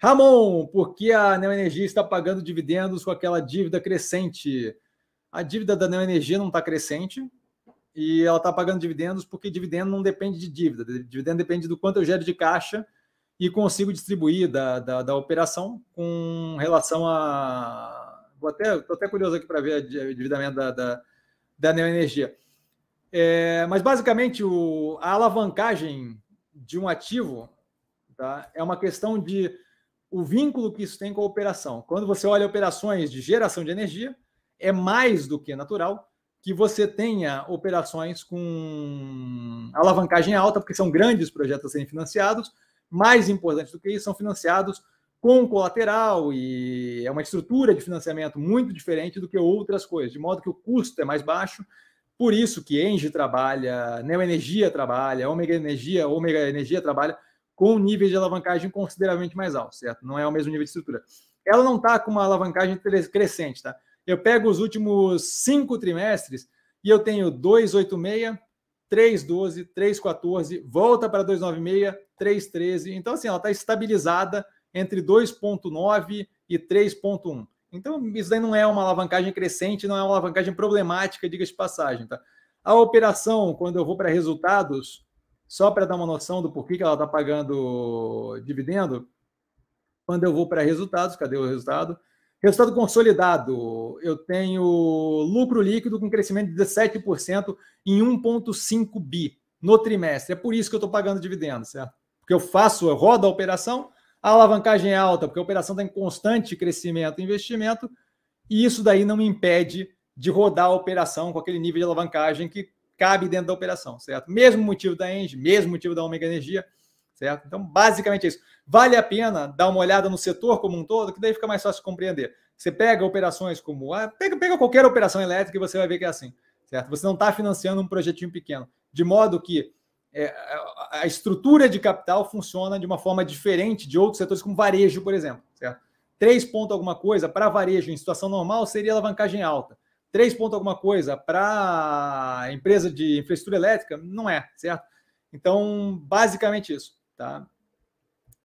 Ramon, por que a Neoenergia está pagando dividendos com aquela dívida crescente? A dívida da Neoenergia não está crescente e ela está pagando dividendos porque dividendo não depende de dívida. Dividendo depende do quanto eu gero de caixa e consigo distribuir da, da, da operação com relação a... Vou até, estou até curioso aqui para ver o endividamento da, da, da Neoenergia. É, mas, basicamente, o, a alavancagem de um ativo tá, é uma questão de o vínculo que isso tem com a operação. Quando você olha operações de geração de energia, é mais do que natural que você tenha operações com alavancagem alta, porque são grandes projetos a serem financiados. Mais importante do que isso, são financiados com colateral e é uma estrutura de financiamento muito diferente do que outras coisas, de modo que o custo é mais baixo. Por isso que Engie trabalha, Neo Energia trabalha, Omega Energia, Omega Energia trabalha com um níveis de alavancagem consideravelmente mais alto, certo? Não é o mesmo nível de estrutura. Ela não está com uma alavancagem crescente, tá? Eu pego os últimos cinco trimestres e eu tenho 286, 312, 314, volta para 296, 313. Então, assim, ela está estabilizada entre 2,9 e 3,1. Então, isso daí não é uma alavancagem crescente, não é uma alavancagem problemática, diga-se de passagem, tá? A operação, quando eu vou para resultados, só para dar uma noção do porquê que ela está pagando dividendo, quando eu vou para resultados, cadê o resultado? Resultado consolidado, eu tenho lucro líquido com crescimento de 17% em 1,5 bi no trimestre. É por isso que eu estou pagando dividendo, certo? Porque eu faço, eu rodo a operação, a alavancagem é alta, porque a operação está em constante crescimento e investimento, e isso daí não me impede de rodar a operação com aquele nível de alavancagem que cabe dentro da operação, certo? Mesmo motivo da Engie, mesmo motivo da Omega Energia, certo? Então, basicamente é isso. Vale a pena dar uma olhada no setor como um todo, que daí fica mais fácil de compreender. Você pega operações como. Pega, pega qualquer operação elétrica e você vai ver que é assim, certo? Você não está financiando um projetinho pequeno. De modo que é, a estrutura de capital funciona de uma forma diferente de outros setores, como varejo, por exemplo, certo? 3 ponto alguma coisa para varejo em situação normal seria alavancagem alta. 3 ponto alguma coisa para empresa de infraestrutura elétrica, não é, certo? Então, basicamente isso, tá?